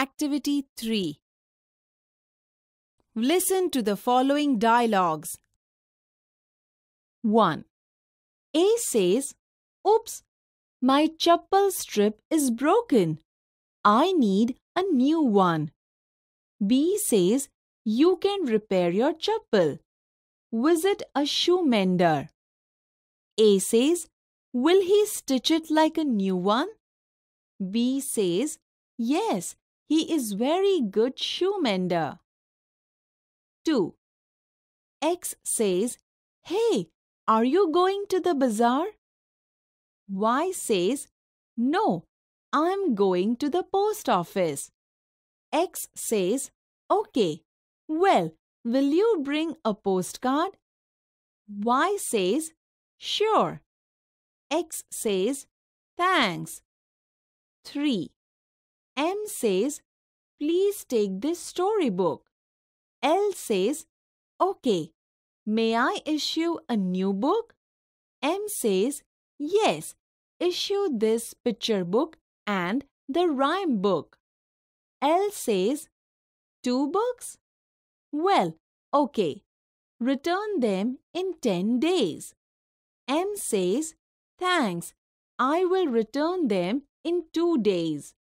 Activity 3 Listen to the following dialogues. 1. A says, Oops, my chappal strip is broken. I need a new one. B says, You can repair your chappal. Visit a shoe mender. A says, Will he stitch it like a new one? B says, Yes, he is very good shoe mender. 2. X says, Hey, are you going to the bazaar? Y says, No, I'm going to the post office. X says, Okay, well, will you bring a postcard? Y says, Sure. X says, Thanks. 3. M says, please take this storybook. L says, okay, may I issue a new book? M says, yes, issue this picture book and the rhyme book. L says, two books? Well, okay, return them in 10 days. M says, thanks, I will return them in two days.